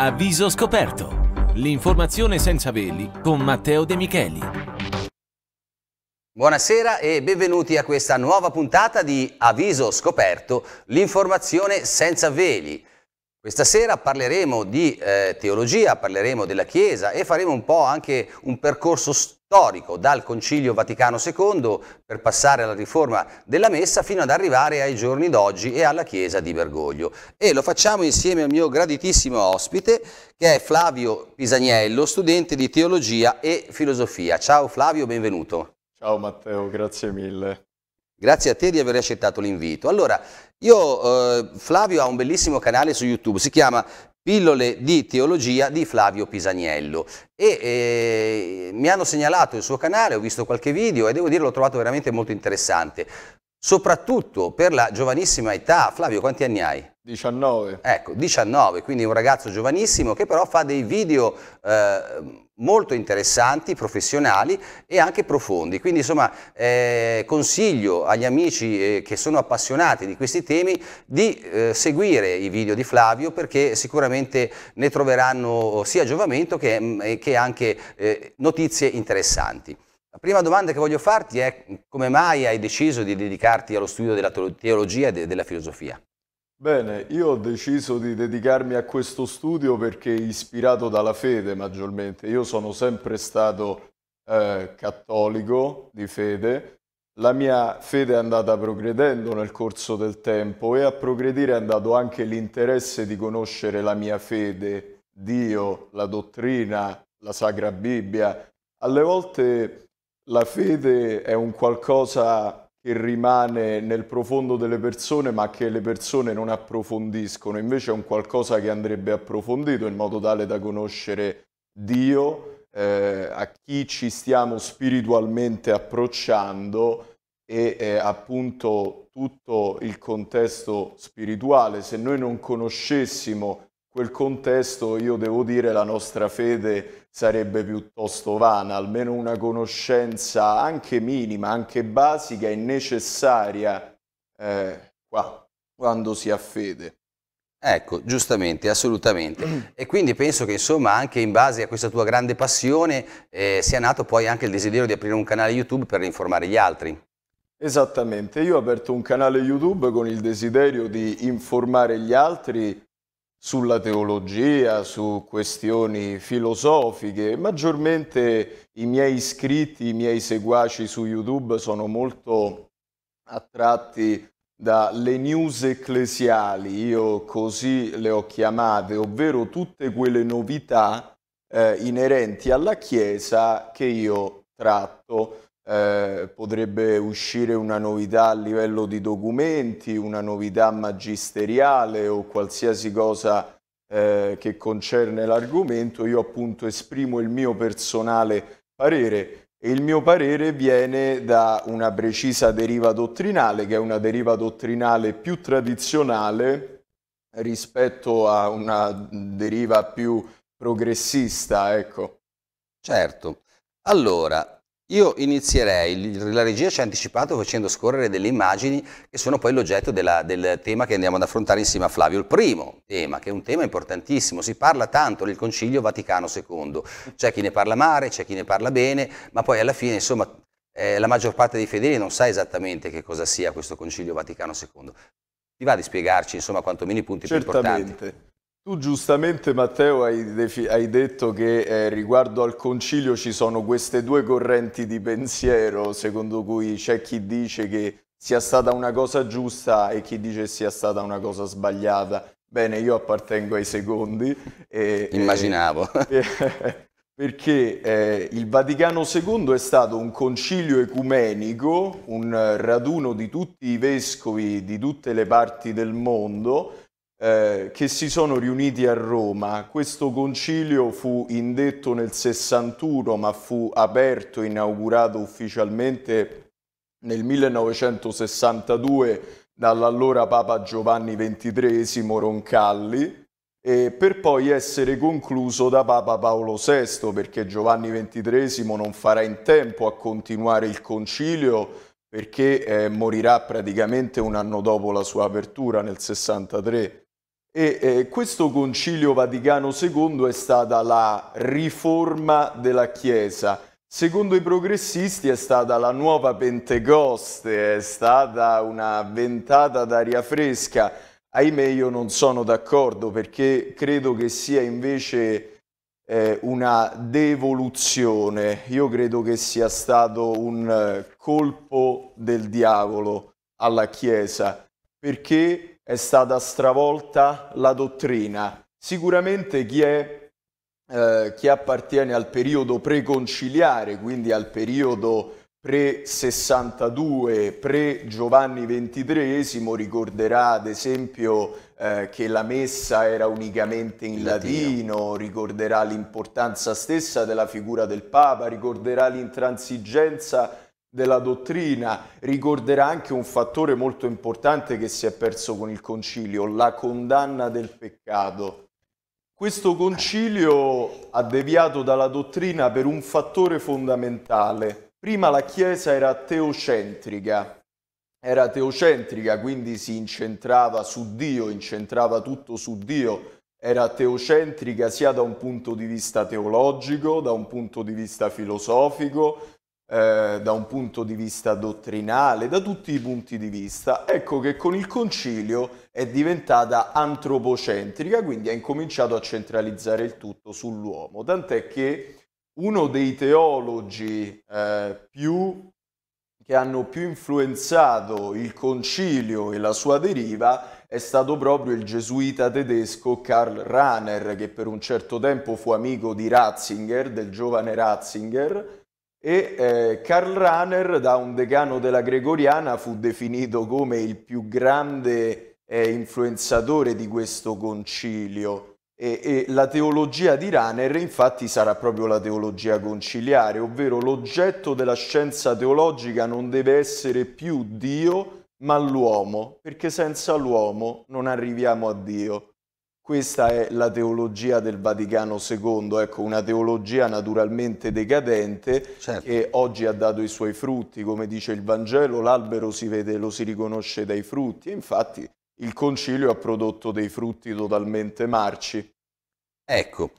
Avviso scoperto. L'informazione senza veli con Matteo De Micheli. Buonasera e benvenuti a questa nuova puntata di Avviso scoperto, l'informazione senza veli. Questa sera parleremo di eh, teologia, parleremo della Chiesa e faremo un po' anche un percorso storico dal Concilio Vaticano II per passare alla riforma della Messa fino ad arrivare ai giorni d'oggi e alla Chiesa di Bergoglio. E lo facciamo insieme al mio graditissimo ospite che è Flavio Pisaniello, studente di teologia e filosofia. Ciao Flavio, benvenuto. Ciao Matteo, grazie mille. Grazie a te di aver accettato l'invito. Allora, io, eh, Flavio ha un bellissimo canale su YouTube, si chiama Pillole di Teologia di Flavio Pisaniello e eh, mi hanno segnalato il suo canale, ho visto qualche video e devo dire l'ho trovato veramente molto interessante, soprattutto per la giovanissima età. Flavio, quanti anni hai? 19. Ecco, 19, quindi un ragazzo giovanissimo che però fa dei video eh, molto interessanti, professionali e anche profondi. Quindi insomma eh, consiglio agli amici eh, che sono appassionati di questi temi di eh, seguire i video di Flavio perché sicuramente ne troveranno sia giovamento che, mm, che anche eh, notizie interessanti. La prima domanda che voglio farti è come mai hai deciso di dedicarti allo studio della teologia e de della filosofia? Bene, io ho deciso di dedicarmi a questo studio perché ispirato dalla fede maggiormente. Io sono sempre stato eh, cattolico di fede. La mia fede è andata progredendo nel corso del tempo e a progredire è andato anche l'interesse di conoscere la mia fede, Dio, la dottrina, la Sacra Bibbia. Alle volte la fede è un qualcosa che rimane nel profondo delle persone ma che le persone non approfondiscono, invece è un qualcosa che andrebbe approfondito in modo tale da conoscere Dio, eh, a chi ci stiamo spiritualmente approcciando e eh, appunto tutto il contesto spirituale. Se noi non conoscessimo quel contesto io devo dire la nostra fede sarebbe piuttosto vana, almeno una conoscenza anche minima, anche basica e necessaria eh, qua, quando si ha fede. Ecco, giustamente, assolutamente. E quindi penso che insomma anche in base a questa tua grande passione eh, sia nato poi anche il desiderio di aprire un canale YouTube per informare gli altri. Esattamente, io ho aperto un canale YouTube con il desiderio di informare gli altri sulla teologia, su questioni filosofiche. Maggiormente i miei iscritti, i miei seguaci su YouTube sono molto attratti dalle news ecclesiali, io così le ho chiamate, ovvero tutte quelle novità eh, inerenti alla Chiesa che io tratto. Eh, potrebbe uscire una novità a livello di documenti, una novità magisteriale o qualsiasi cosa eh, che concerne l'argomento, io appunto esprimo il mio personale parere e il mio parere viene da una precisa deriva dottrinale, che è una deriva dottrinale più tradizionale rispetto a una deriva più progressista, ecco. Certo. Allora, io inizierei, la regia ci ha anticipato facendo scorrere delle immagini che sono poi l'oggetto del tema che andiamo ad affrontare insieme a Flavio. Il primo tema, che è un tema importantissimo, si parla tanto del Concilio Vaticano II, c'è chi ne parla male, c'è chi ne parla bene, ma poi alla fine insomma eh, la maggior parte dei fedeli non sa esattamente che cosa sia questo Concilio Vaticano II. Ti va di spiegarci insomma quantomeno i punti Certamente. più importanti? Tu giustamente Matteo hai, hai detto che eh, riguardo al concilio ci sono queste due correnti di pensiero secondo cui c'è chi dice che sia stata una cosa giusta e chi dice sia stata una cosa sbagliata. Bene, io appartengo ai secondi. E, eh, Immaginavo. E, eh, perché eh, il Vaticano II è stato un concilio ecumenico, un raduno di tutti i vescovi di tutte le parti del mondo eh, che si sono riuniti a Roma. Questo concilio fu indetto nel 61 ma fu aperto, inaugurato ufficialmente nel 1962 dall'allora Papa Giovanni XXIII Roncalli eh, per poi essere concluso da Papa Paolo VI perché Giovanni XXIII non farà in tempo a continuare il concilio perché eh, morirà praticamente un anno dopo la sua apertura nel 63 e eh, questo concilio Vaticano II è stata la riforma della Chiesa. Secondo i progressisti è stata la nuova Pentecoste, è stata una ventata d'aria fresca. Ahimè io non sono d'accordo perché credo che sia invece eh, una devoluzione. Io credo che sia stato un eh, colpo del diavolo alla Chiesa perché è stata stravolta la dottrina. Sicuramente chi, è, eh, chi appartiene al periodo preconciliare, quindi al periodo pre-62, pre-Giovanni XXIII, ricorderà ad esempio eh, che la messa era unicamente in latino. latino, ricorderà l'importanza stessa della figura del Papa, ricorderà l'intransigenza della dottrina, ricorderà anche un fattore molto importante che si è perso con il concilio, la condanna del peccato. Questo concilio ha deviato dalla dottrina per un fattore fondamentale. Prima la Chiesa era teocentrica, era teocentrica, quindi si incentrava su Dio, incentrava tutto su Dio, era teocentrica sia da un punto di vista teologico, da un punto di vista filosofico, eh, da un punto di vista dottrinale, da tutti i punti di vista, ecco che con il concilio è diventata antropocentrica, quindi ha incominciato a centralizzare il tutto sull'uomo, tant'è che uno dei teologi eh, più che hanno più influenzato il concilio e la sua deriva è stato proprio il gesuita tedesco Karl Rahner, che per un certo tempo fu amico di Ratzinger, del giovane Ratzinger, e eh, Karl Rahner, da un decano della Gregoriana, fu definito come il più grande eh, influenzatore di questo concilio. E, e, la teologia di Rahner infatti sarà proprio la teologia conciliare, ovvero l'oggetto della scienza teologica non deve essere più Dio ma l'uomo, perché senza l'uomo non arriviamo a Dio. Questa è la teologia del Vaticano II, ecco, una teologia naturalmente decadente certo. che oggi ha dato i suoi frutti, come dice il Vangelo, l'albero si vede, lo si riconosce dai frutti, infatti il concilio ha prodotto dei frutti totalmente marci. Ecco,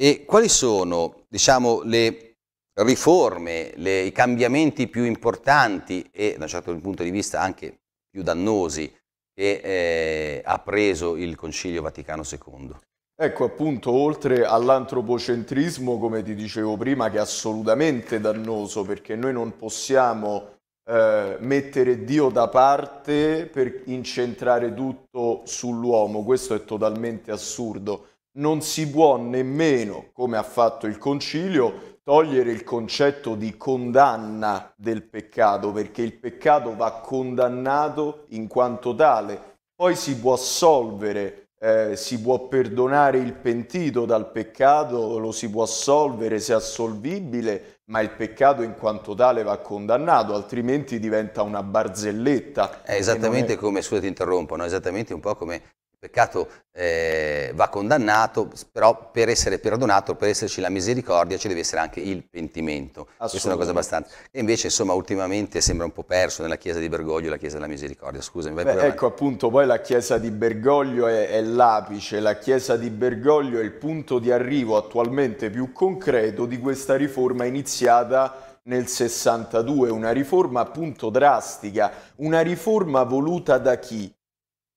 e quali sono, diciamo, le riforme, le, i cambiamenti più importanti e da un certo punto di vista anche più dannosi che eh, ha preso il Concilio Vaticano II. Ecco appunto, oltre all'antropocentrismo, come ti dicevo prima, che è assolutamente dannoso perché noi non possiamo eh, mettere Dio da parte per incentrare tutto sull'uomo, questo è totalmente assurdo non si può nemmeno, come ha fatto il concilio, togliere il concetto di condanna del peccato, perché il peccato va condannato in quanto tale. Poi si può assolvere, eh, si può perdonare il pentito dal peccato, lo si può assolvere se assolvibile, ma il peccato in quanto tale va condannato, altrimenti diventa una barzelletta. È esattamente è... come, scusa ti interrompo, no? esattamente un po' come il peccato eh, va condannato, però per essere perdonato, per esserci la misericordia, ci deve essere anche il pentimento. Questa è una cosa abbastanza. E invece, insomma, ultimamente sembra un po' perso nella chiesa di Bergoglio la chiesa della misericordia. Scusami, vai Beh, Ecco, avanti. appunto, poi la chiesa di Bergoglio è, è l'apice, la chiesa di Bergoglio è il punto di arrivo attualmente più concreto di questa riforma iniziata nel 62, una riforma appunto drastica, una riforma voluta da chi?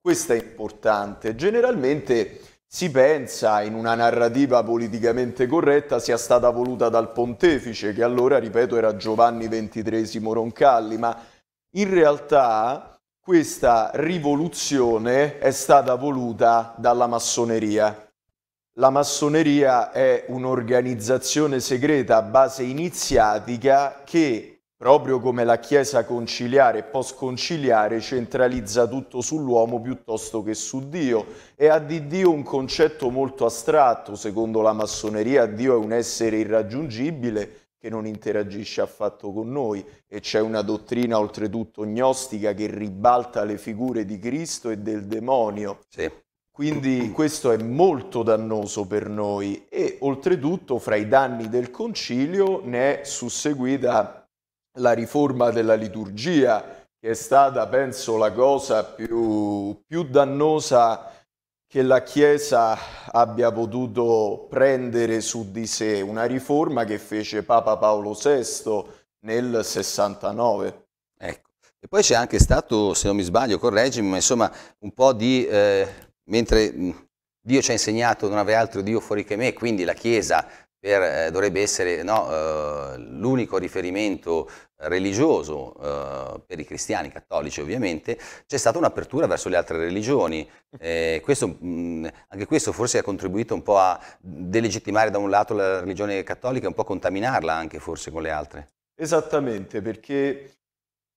Questo è importante. Generalmente si pensa in una narrativa politicamente corretta sia stata voluta dal pontefice, che allora, ripeto, era Giovanni XXIII Roncalli, ma in realtà questa rivoluzione è stata voluta dalla massoneria. La massoneria è un'organizzazione segreta a base iniziatica che proprio come la Chiesa conciliare e post-conciliare centralizza tutto sull'uomo piuttosto che su Dio e ha di Dio un concetto molto astratto, secondo la massoneria Dio è un essere irraggiungibile che non interagisce affatto con noi e c'è una dottrina oltretutto gnostica che ribalta le figure di Cristo e del demonio. Sì. Quindi questo è molto dannoso per noi e oltretutto fra i danni del concilio ne è susseguita la riforma della liturgia, che è stata, penso, la cosa più, più dannosa che la Chiesa abbia potuto prendere su di sé, una riforma che fece Papa Paolo VI nel 69. Ecco. E poi c'è anche stato, se non mi sbaglio, correggimi, ma insomma un po' di... Eh, mentre Dio ci ha insegnato non avere altro Dio fuori che me, quindi la Chiesa per, eh, dovrebbe essere no, eh, l'unico riferimento religioso eh, per i cristiani cattolici ovviamente, c'è stata un'apertura verso le altre religioni. Eh, questo, mh, mm, anche questo forse ha contribuito un po' a delegittimare da un lato la religione cattolica e un po' a contaminarla anche forse con le altre. Esattamente, perché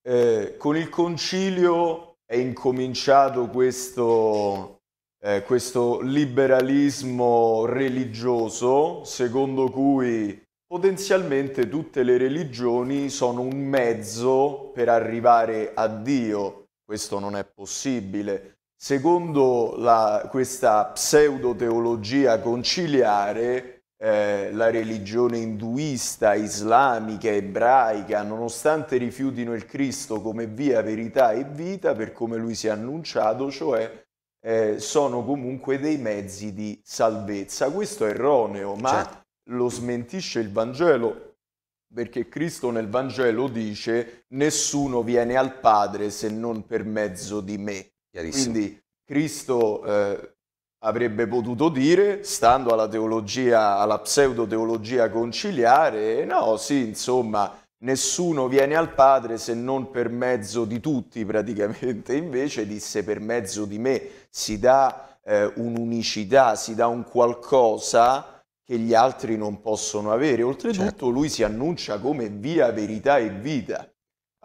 eh, con il concilio è incominciato questo eh, questo liberalismo religioso secondo cui potenzialmente tutte le religioni sono un mezzo per arrivare a Dio. Questo non è possibile. Secondo la, questa pseudoteologia conciliare, eh, la religione induista, islamica, ebraica, nonostante rifiutino il Cristo come via, verità e vita, per come lui si è annunciato, cioè eh, sono comunque dei mezzi di salvezza. Questo è erroneo, ma certo. lo smentisce il Vangelo, perché Cristo nel Vangelo dice nessuno viene al Padre se non per mezzo di me. Quindi Cristo eh, avrebbe potuto dire, stando alla teologia, alla pseudoteologia conciliare, no, sì, insomma, nessuno viene al Padre se non per mezzo di tutti praticamente, invece disse per mezzo di me, si dà eh, un'unicità, si dà un qualcosa che gli altri non possono avere. Oltretutto certo. lui si annuncia come via, verità e vita.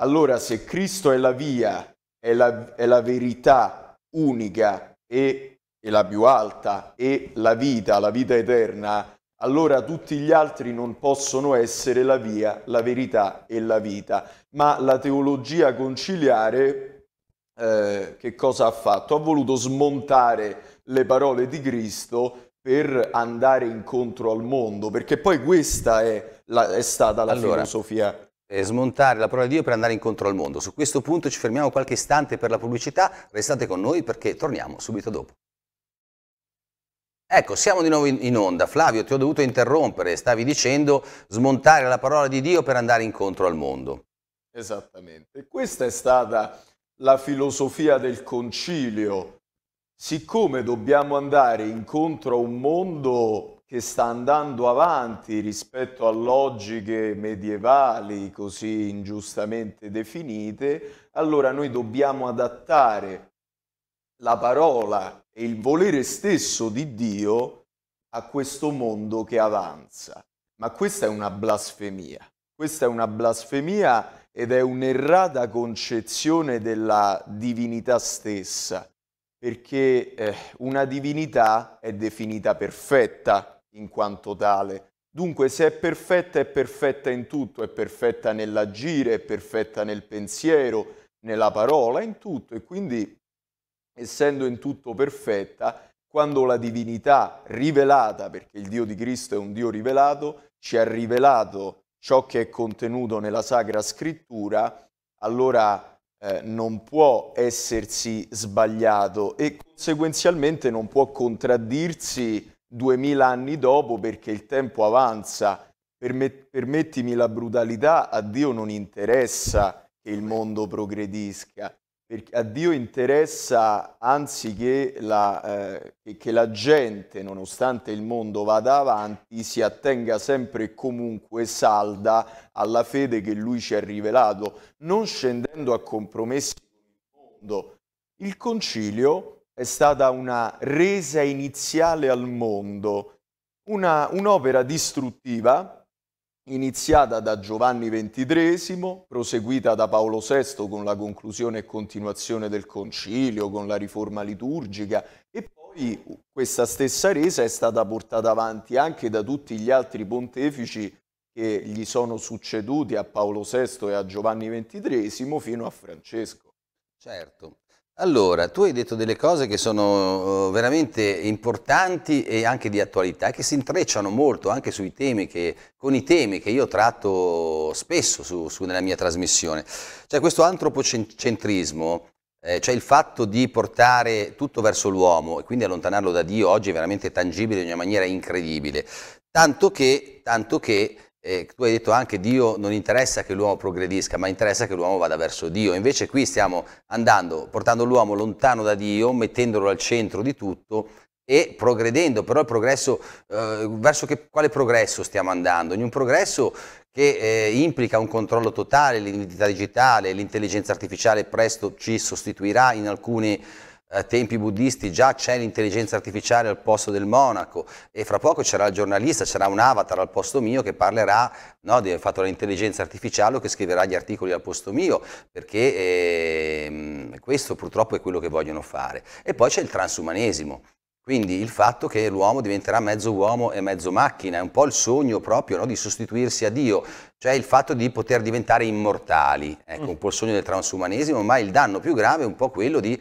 Allora se Cristo è la via, è la, è la verità unica e, e la più alta e la vita, la vita eterna, allora tutti gli altri non possono essere la via, la verità e la vita. Ma la teologia conciliare eh, che cosa ha fatto? Ha voluto smontare le parole di Cristo per andare incontro al mondo, perché poi questa è, la, è stata la allora, filosofia. Eh, smontare la parola di Dio per andare incontro al mondo. Su questo punto ci fermiamo qualche istante per la pubblicità, restate con noi perché torniamo subito dopo. Ecco, siamo di nuovo in onda. Flavio, ti ho dovuto interrompere, stavi dicendo smontare la parola di Dio per andare incontro al mondo. Esattamente. Questa è stata la filosofia del concilio. Siccome dobbiamo andare incontro a un mondo che sta andando avanti rispetto a logiche medievali così ingiustamente definite, allora noi dobbiamo adattare la parola e il volere stesso di Dio a questo mondo che avanza. Ma questa è una blasfemia. Questa è una blasfemia ed è un'errata concezione della divinità stessa, perché eh, una divinità è definita perfetta in quanto tale. Dunque se è perfetta è perfetta in tutto, è perfetta nell'agire, è perfetta nel pensiero, nella parola, in tutto e quindi essendo in tutto perfetta, quando la divinità rivelata, perché il Dio di Cristo è un Dio rivelato, ci ha rivelato ciò che è contenuto nella Sacra Scrittura, allora eh, non può essersi sbagliato e conseguenzialmente non può contraddirsi duemila anni dopo perché il tempo avanza. Permet- permettimi la brutalità, a Dio non interessa che il mondo progredisca, perché a Dio interessa anzi che la, eh, che la gente, nonostante il mondo vada avanti, si attenga sempre e comunque salda alla fede che Lui ci ha rivelato, non scendendo a compromessi con il mondo. Il concilio è stata una resa iniziale al mondo, una, un'opera distruttiva iniziata da Giovanni XXIII, proseguita da Paolo VI con la conclusione e continuazione del concilio, con la riforma liturgica e poi questa stessa resa è stata portata avanti anche da tutti gli altri pontefici che gli sono succeduti a Paolo VI e a Giovanni XXIII fino a Francesco. Certo, allora, tu hai detto delle cose che sono eh, veramente importanti e anche di attualità, che si intrecciano molto anche sui temi che, con i temi che io tratto spesso su, su nella mia trasmissione. Cioè questo antropocentrismo, eh, cioè il fatto di portare tutto verso l'uomo e quindi allontanarlo da Dio oggi è veramente tangibile in una maniera incredibile. Tanto che, tanto che eh, tu hai detto anche Dio non interessa che l'uomo progredisca, ma interessa che l'uomo vada verso Dio. Invece qui stiamo andando, portando l'uomo lontano da Dio, mettendolo al centro di tutto e progredendo, però il progresso, eh, verso che, quale progresso stiamo andando? In un progresso che eh, implica un controllo totale, l'identità digitale, l'intelligenza artificiale presto ci sostituirà in alcune eh, tempi buddisti già c'è l'intelligenza artificiale al posto del monaco e fra poco c'era il giornalista, c'era un avatar al posto mio che parlerà no, di fatto dell'intelligenza artificiale o che scriverà gli articoli al posto mio, perché eh, questo purtroppo è quello che vogliono fare. E poi c'è il transumanesimo. Quindi il fatto che l'uomo diventerà mezzo uomo e mezzo macchina è un po' il sogno proprio no, di sostituirsi a Dio, cioè il fatto di poter diventare immortali, ecco mm. un po' il sogno del transumanesimo, ma il danno più grave è un po' quello di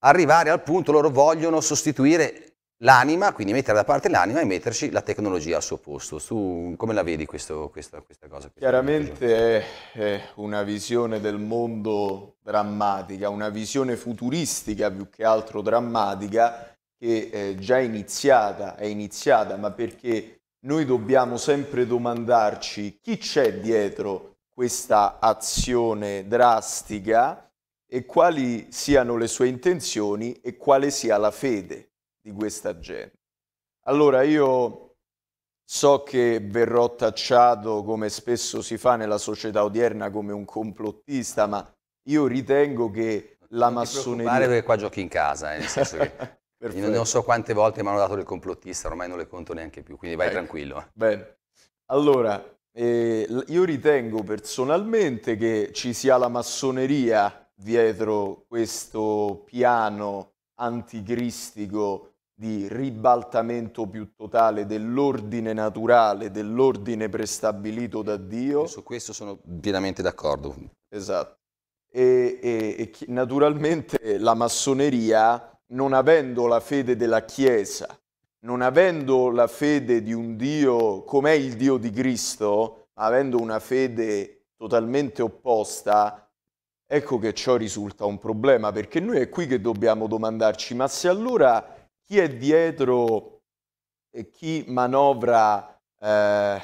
arrivare al punto loro vogliono sostituire l'anima, quindi mettere da parte l'anima e metterci la tecnologia al suo posto. Tu come la vedi questo, questa, questa, cosa? Chiaramente è una visione del mondo drammatica, una visione futuristica più che altro drammatica che è eh, già iniziata, è iniziata, ma perché noi dobbiamo sempre domandarci chi c'è dietro questa azione drastica e quali siano le sue intenzioni e quale sia la fede di questa gente. Allora io so che verrò tacciato, come spesso si fa nella società odierna, come un complottista, ma io ritengo che la non massoneria... Non perché qua giochi in casa, eh, nel senso che non so quante volte mi hanno dato del complottista, ormai non le conto neanche più, quindi vai ecco. tranquillo. Bene. Allora, eh, io ritengo personalmente che ci sia la massoneria dietro questo piano anticristico di ribaltamento più totale dell'ordine naturale, dell'ordine prestabilito da Dio. E su questo sono pienamente d'accordo. Esatto. E, e, e naturalmente la massoneria, non avendo la fede della Chiesa, non avendo la fede di un Dio com'è il Dio di Cristo, avendo una fede totalmente opposta, Ecco che ciò risulta un problema, perché noi è qui che dobbiamo domandarci, ma se allora chi è dietro e chi manovra eh,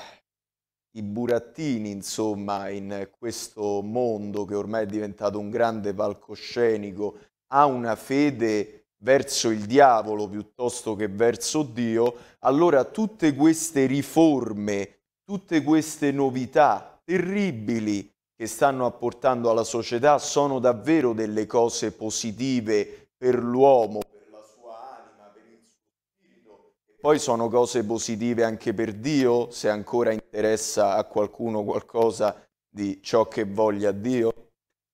i burattini, insomma, in questo mondo che ormai è diventato un grande palcoscenico, ha una fede verso il diavolo piuttosto che verso Dio, allora tutte queste riforme, tutte queste novità terribili che stanno apportando alla società sono davvero delle cose positive per l'uomo, per la sua anima, per il suo spirito. E poi sono cose positive anche per Dio, se ancora interessa a qualcuno qualcosa di ciò che voglia Dio.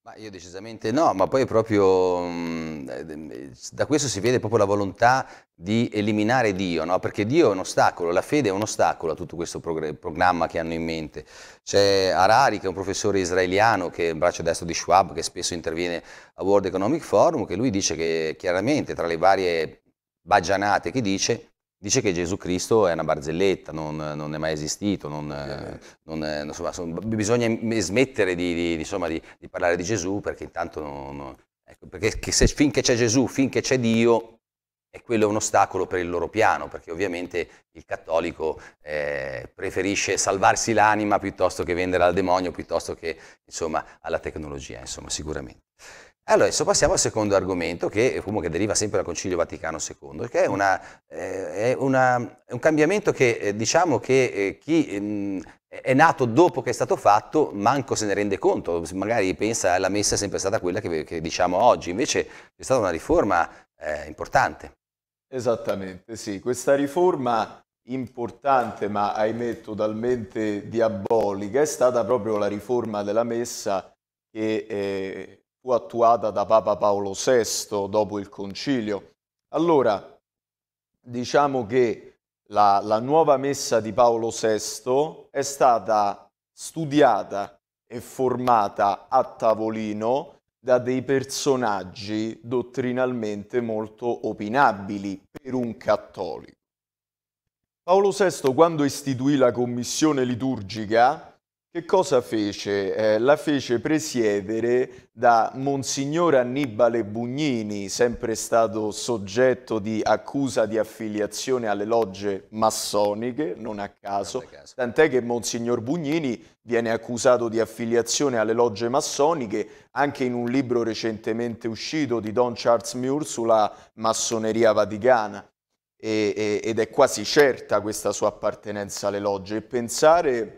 Ma io decisamente no, ma poi proprio mm, da questo si vede proprio la volontà di eliminare Dio, no? perché Dio è un ostacolo, la fede è un ostacolo a tutto questo programma che hanno in mente. C'è Harari, che è un professore israeliano, che è il braccio destro di Schwab, che spesso interviene a World Economic Forum, che lui dice che chiaramente tra le varie bagianate che dice dice che Gesù Cristo è una barzelletta, non, non è mai esistito, non, eh. non è, insomma, bisogna smettere di, di, insomma, di, di, parlare di Gesù perché intanto non, ecco, perché se, finché c'è Gesù, finché c'è Dio, è quello un ostacolo per il loro piano, perché ovviamente il cattolico eh, preferisce salvarsi l'anima piuttosto che vendere al demonio, piuttosto che insomma, alla tecnologia, insomma, sicuramente. Allora, adesso passiamo al secondo argomento, che, che deriva sempre dal Concilio Vaticano II, che è, una, eh, è, una, è un cambiamento che eh, diciamo che eh, chi ehm, è nato dopo che è stato fatto manco se ne rende conto, magari pensa che la messa è sempre stata quella che, che diciamo oggi, invece è stata una riforma eh, importante. Esattamente, sì, questa riforma importante ma ahimè totalmente diabolica è stata proprio la riforma della messa che... Eh, fu attuata da Papa Paolo VI dopo il concilio. Allora, diciamo che la, la nuova messa di Paolo VI è stata studiata e formata a tavolino da dei personaggi dottrinalmente molto opinabili per un cattolico. Paolo VI, quando istituì la commissione liturgica, che cosa fece? Eh, la fece presiedere da Monsignor Annibale Bugnini, sempre stato soggetto di accusa di affiliazione alle logge massoniche, non a caso, tant'è che Monsignor Bugnini viene accusato di affiliazione alle logge massoniche anche in un libro recentemente uscito di Don Charles Muir sulla massoneria vaticana e, e, ed è quasi certa questa sua appartenenza alle logge. E pensare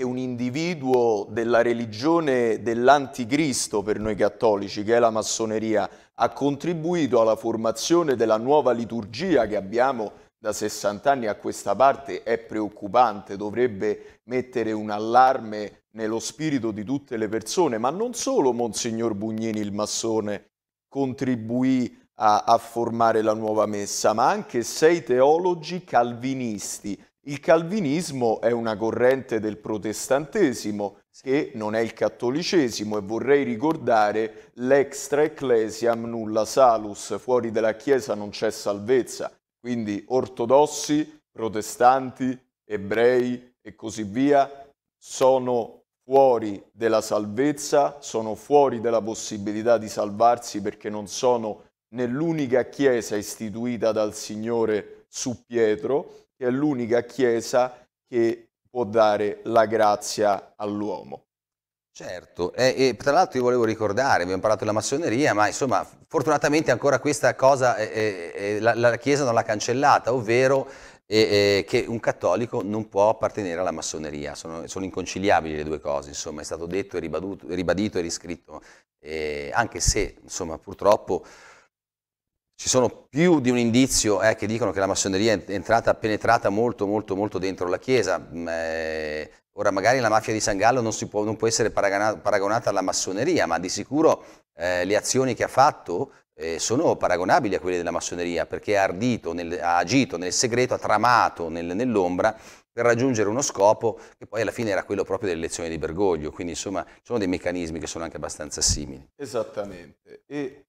che un individuo della religione dell'anticristo per noi cattolici, che è la massoneria, ha contribuito alla formazione della nuova liturgia che abbiamo da 60 anni a questa parte è preoccupante, dovrebbe mettere un allarme nello spirito di tutte le persone, ma non solo Monsignor Bugnini il massone contribuì a, a formare la nuova messa, ma anche sei teologi calvinisti il calvinismo è una corrente del protestantesimo che non è il cattolicesimo e vorrei ricordare l'extra ecclesiam nulla salus, fuori dalla Chiesa non c'è salvezza, quindi ortodossi, protestanti, ebrei e così via sono fuori della salvezza, sono fuori della possibilità di salvarsi perché non sono nell'unica Chiesa istituita dal Signore su Pietro che è l'unica Chiesa che può dare la grazia all'uomo. Certo, e, e, tra l'altro io volevo ricordare, abbiamo parlato della massoneria, ma insomma fortunatamente ancora questa cosa eh, eh, eh la, la, Chiesa non l'ha cancellata, ovvero eh, eh, che un cattolico non può appartenere alla massoneria, sono, sono, inconciliabili le due cose, insomma è stato detto e ribadito, ribadito e riscritto, eh, anche se insomma purtroppo ci sono più di un indizio eh, che dicono che la massoneria è entrata, penetrata molto, molto, molto dentro la Chiesa. Mm, eh, ora, magari la mafia di San Gallo non, può, non può, essere paragona, paragonata alla massoneria, ma di sicuro eh, le azioni che ha fatto eh, sono paragonabili a quelle della massoneria, perché ha, ardito nel, ha agito nel segreto, ha tramato nel, nell'ombra per raggiungere uno scopo che poi alla fine era quello proprio delle dell'elezione di Bergoglio. Quindi, insomma, sono dei meccanismi che sono anche abbastanza simili. Esattamente. E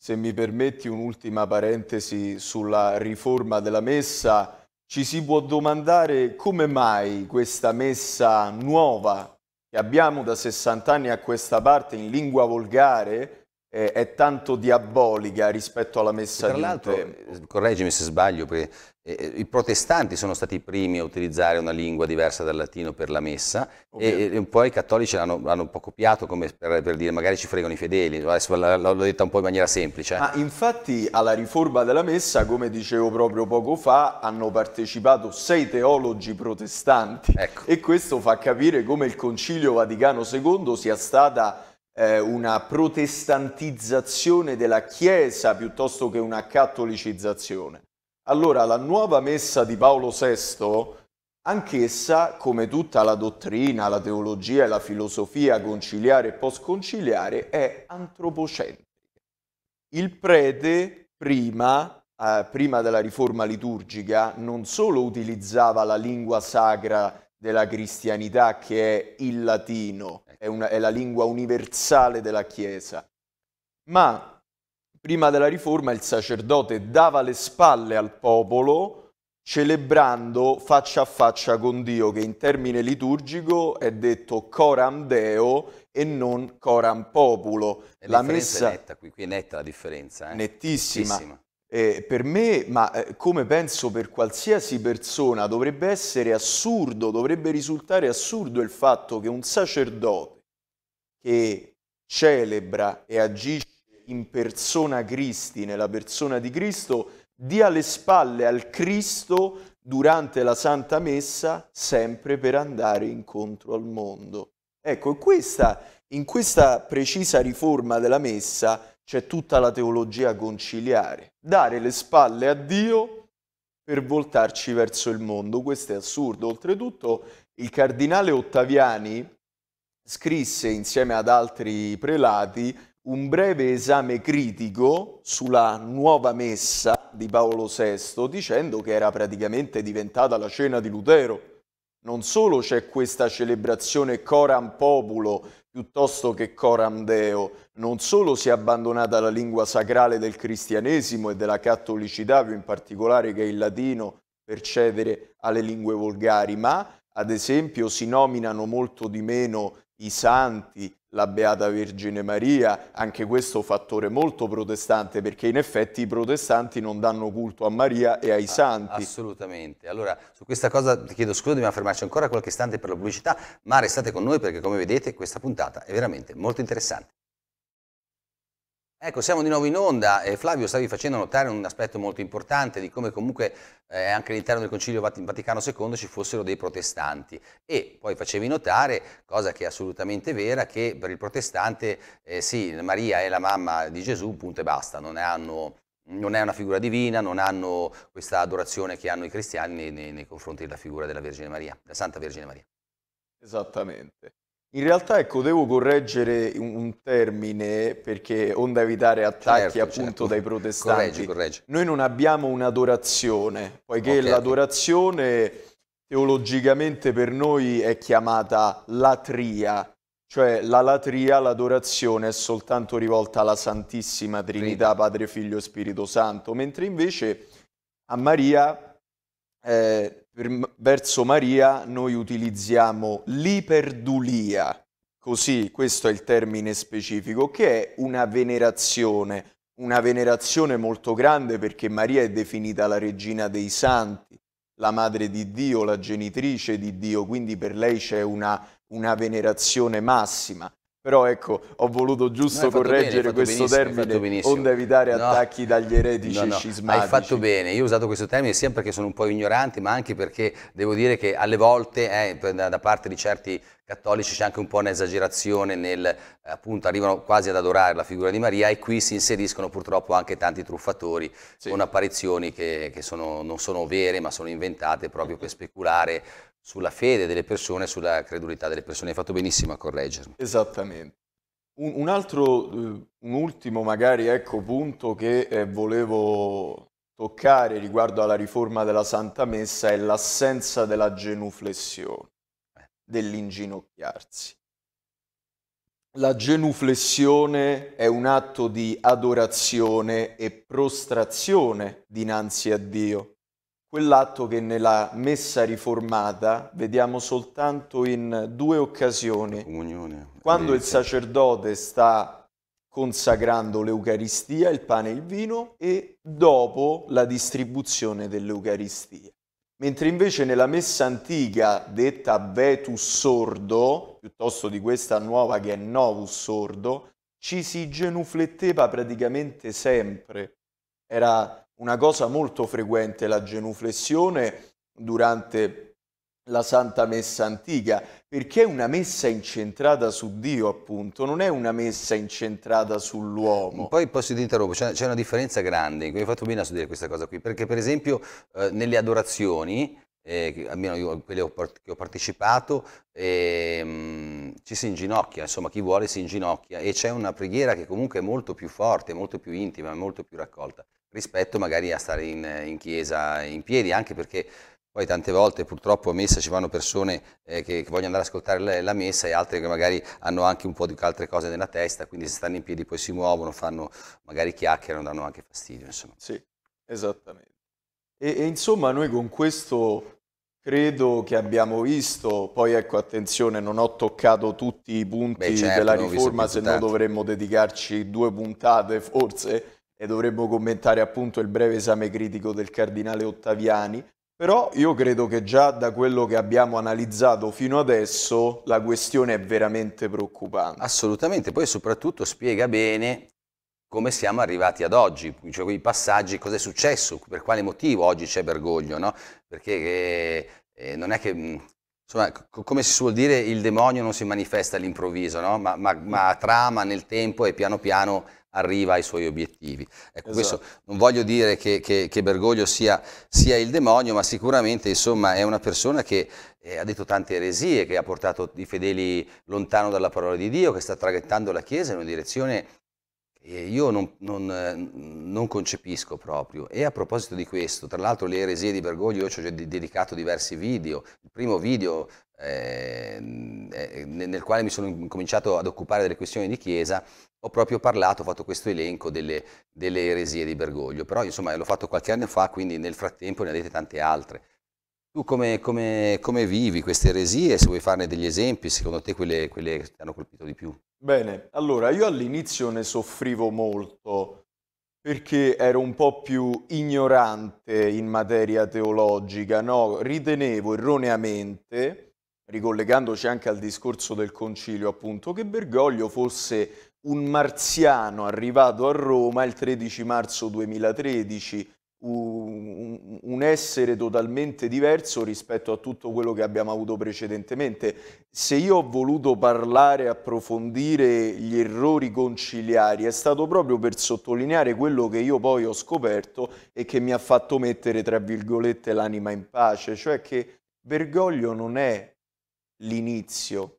se mi permetti un'ultima parentesi sulla riforma della messa, ci si può domandare come mai questa messa nuova che abbiamo da 60 anni a questa parte in lingua volgare eh, è tanto diabolica rispetto alla messa di un tempo. Eh, correggimi se sbaglio, perché eh, eh, i protestanti sono stati i primi a utilizzare una lingua diversa dal latino per la messa e, e, poi i cattolici l'hanno, un po' copiato come per, per, dire magari ci fregano i fedeli, l'ho detta un po' in maniera semplice. Eh. Ah, infatti alla riforma della messa, come dicevo proprio poco fa, hanno partecipato sei teologi protestanti ecco. e questo fa capire come il Concilio Vaticano II sia stata eh, una protestantizzazione della Chiesa piuttosto che una cattolicizzazione. Allora la nuova messa di Paolo VI, anch'essa, come tutta la dottrina, la teologia e la filosofia conciliare e postconciliare, è antropocentrica. Il prete prima, eh, prima della riforma liturgica, non solo utilizzava la lingua sacra della cristianità che è il latino, è, una, è la lingua universale della Chiesa. Ma prima della Riforma il sacerdote dava le spalle al popolo celebrando faccia a faccia con Dio, che in termine liturgico è detto coram deo e non coram populo. E la, la messa è netta, qui, qui è netta la differenza. Eh? Nettissima. nettissima. Eh, per me, ma eh, come penso per qualsiasi persona, dovrebbe essere assurdo, dovrebbe risultare assurdo il fatto che un sacerdote che celebra e agisce in persona Cristi, nella persona di Cristo, dia le spalle al Cristo durante la Santa Messa sempre per andare incontro al mondo. Ecco, questa, in questa precisa riforma della Messa c'è tutta la teologia conciliare. Dare le spalle a Dio per voltarci verso il mondo, questo è assurdo. Oltretutto il cardinale Ottaviani scrisse insieme ad altri prelati un breve esame critico sulla nuova messa di Paolo VI dicendo che era praticamente diventata la cena di Lutero. Non solo c'è questa celebrazione coram populo piuttosto che coram deo, non solo si è abbandonata la lingua sacrale del cristianesimo e della cattolicità, più in particolare che il latino, per cedere alle lingue volgari, ma ad esempio si nominano molto di meno i santi, la Beata Vergine Maria, anche questo fattore molto protestante, perché in effetti i protestanti non danno culto a Maria e ai santi. Assolutamente. Allora, su questa cosa ti chiedo scusa, dobbiamo fermarci ancora qualche istante per la pubblicità, ma restate con noi perché come vedete questa puntata è veramente molto interessante. Ecco, siamo di nuovo in onda e Flavio stavi facendo notare un aspetto molto importante di come comunque eh, anche all'interno del Concilio Vaticano II ci fossero dei protestanti e poi facevi notare, cosa che è assolutamente vera, che per il protestante eh, sì, Maria è la mamma di Gesù, punto e basta, non, hanno, non è una figura divina, non hanno questa adorazione che hanno i cristiani nei, nei confronti della figura della Vergine Maria, della Santa Vergine Maria. Esattamente. In realtà, ecco, devo correggere un termine perché onda evitare attacchi certo, certo. appunto certo. dai protestanti. Correggi, correggi. Noi non abbiamo un'adorazione, poiché okay, l'adorazione teologicamente per noi è chiamata latria, cioè la latria, l'adorazione è soltanto rivolta alla Santissima Trinità, Padre, Figlio e Spirito Santo, mentre invece a Maria eh, verso Maria noi utilizziamo l'iperdulia, così questo è il termine specifico, che è una venerazione, una venerazione molto grande perché Maria è definita la regina dei santi, la madre di Dio, la genitrice di Dio, quindi per lei c'è una, una venerazione massima. Però ecco, ho voluto giusto no, correggere bene, questo termine onde evitare no. attacchi dagli eretici no, scismatici. Hai fatto bene, io ho usato questo termine sia perché sono un po' ignorante, ma anche perché devo dire che alle volte eh, da parte di certi cattolici c'è anche un po' un'esagerazione nel, eh, appunto, arrivano quasi ad adorare la figura di Maria e qui si inseriscono purtroppo anche tanti truffatori sì. con apparizioni che, che sono, non sono vere ma sono inventate proprio per speculare sulla fede delle persone, sulla credulità delle persone. Hai fatto benissimo a correggermi. Esattamente. Un, un altro, eh, un ultimo magari ecco, punto che eh, volevo toccare riguardo alla riforma della Santa Messa è l'assenza della genuflessione, eh. dell'inginocchiarsi. La genuflessione è un atto di adorazione e prostrazione dinanzi a Dio quell'atto che nella messa riformata vediamo soltanto in due occasioni. Comunione, Quando il sacerdote sta consacrando l'Eucaristia, il pane e il vino, e dopo la distribuzione dell'Eucaristia. Mentre invece nella messa antica, detta vetus sordo, piuttosto di questa nuova che è novus sordo, ci si genufletteva praticamente sempre. Era una cosa molto frequente la genuflessione durante la Santa Messa antica, perché è una messa incentrata su Dio, appunto, non è una messa incentrata sull'uomo. Poi posso ti interrompere, c'è, una differenza grande, hai fatto bene a studiare questa cosa qui, perché per esempio eh, nelle adorazioni, eh, almeno io quelle che ho partecipato, eh, ci si inginocchia, insomma chi vuole si inginocchia e c'è una preghiera che comunque è molto più forte, molto più intima, molto più raccolta rispetto magari a stare in, in chiesa in piedi, anche perché poi tante volte purtroppo a messa ci vanno persone eh, che, che, vogliono andare ad ascoltare la, la, messa e altre che magari hanno anche un po' di altre cose nella testa, quindi se stanno in piedi poi si muovono, fanno, magari chiacchierano, danno anche fastidio. Insomma. Sì, esattamente. E, e insomma noi con questo credo che abbiamo visto, poi ecco attenzione non ho toccato tutti i punti Beh, certo, della riforma, se no dovremmo dedicarci due puntate forse e dovremmo commentare appunto il breve esame critico del cardinale Ottaviani, però io credo che già da quello che abbiamo analizzato fino adesso la questione è veramente preoccupante. Assolutamente, poi soprattutto spiega bene come siamo arrivati ad oggi, cioè quei passaggi, cosa è successo, per quale motivo oggi c'è Bergoglio, no? Perché eh, eh, non è che insomma, come si suol dire, il demonio non si manifesta all'improvviso, no? ma, ma, ma, trama nel tempo e piano piano arriva ai suoi obiettivi. Ecco, esatto. questo non voglio dire che, che, che Bergoglio sia, sia, il demonio, ma sicuramente insomma, è una persona che eh, ha detto tante eresie, che ha portato i fedeli lontano dalla parola di Dio, che sta traghettando la Chiesa in una direzione che io non, non, non concepisco proprio. E a proposito di questo, tra l'altro le eresie di Bergoglio, io ci ho già dedicato diversi video. Il primo video eh, nel quale mi sono cominciato ad occupare delle questioni di Chiesa ho proprio parlato, ho fatto questo elenco delle, delle eresie di Bergoglio, però insomma l'ho fatto qualche anno fa, quindi nel frattempo ne avete tante altre. Tu come, come, come, vivi queste eresie? Se vuoi farne degli esempi, secondo te quelle, quelle, che ti hanno colpito di più? Bene, allora io all'inizio ne soffrivo molto perché ero un po' più ignorante in materia teologica, no? Ritenevo erroneamente, ricollegandoci anche al discorso del concilio appunto, che Bergoglio fosse un marziano arrivato a Roma il 13 marzo 2013, un, un essere totalmente diverso rispetto a tutto quello che abbiamo avuto precedentemente. Se io ho voluto parlare, approfondire gli errori conciliari, è stato proprio per sottolineare quello che io poi ho scoperto e che mi ha fatto mettere, tra virgolette, l'anima in pace, cioè che Bergoglio non è l'inizio,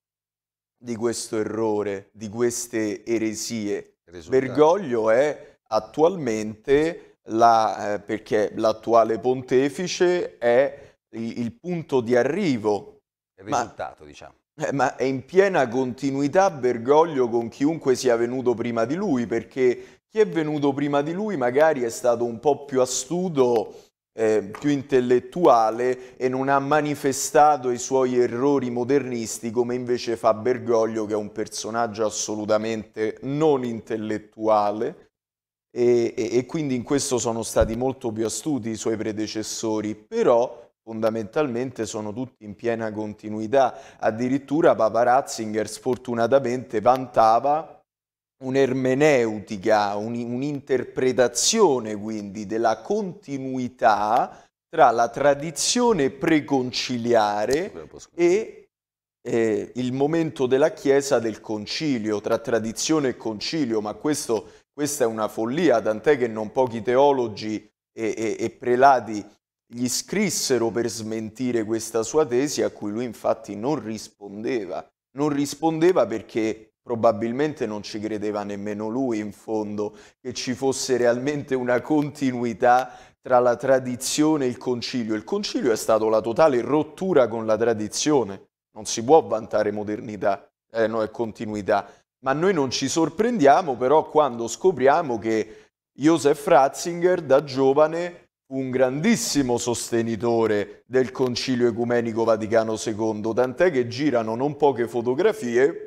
di questo errore, di queste eresie. Risultati. Bergoglio è attualmente, la, eh, perché l'attuale pontefice è il, il punto di arrivo. Il risultato, ma, diciamo. Eh, ma è in piena continuità Bergoglio con chiunque sia venuto prima di lui, perché chi è venuto prima di lui magari è stato un po' più astuto eh, più intellettuale e non ha manifestato i suoi errori modernisti come invece fa Bergoglio che è un personaggio assolutamente non intellettuale e, e, e quindi in questo sono stati molto più astuti i suoi predecessori, però fondamentalmente sono tutti in piena continuità. Addirittura Papa Ratzinger sfortunatamente vantava un'ermeneutica, un'interpretazione quindi della continuità tra la tradizione preconciliare e eh, il momento della Chiesa del concilio, tra tradizione e concilio, ma questo, questa è una follia, tant'è che non pochi teologi e, e, e prelati gli scrissero per smentire questa sua tesi a cui lui infatti non rispondeva. Non rispondeva perché probabilmente non ci credeva nemmeno lui in fondo, che ci fosse realmente una continuità tra la tradizione e il concilio. Il concilio è stato la totale rottura con la tradizione, non si può vantare modernità, eh, no, è continuità. Ma noi non ci sorprendiamo però quando scopriamo che Josef Ratzinger da giovane un grandissimo sostenitore del Concilio Ecumenico Vaticano II, tant'è che girano non poche fotografie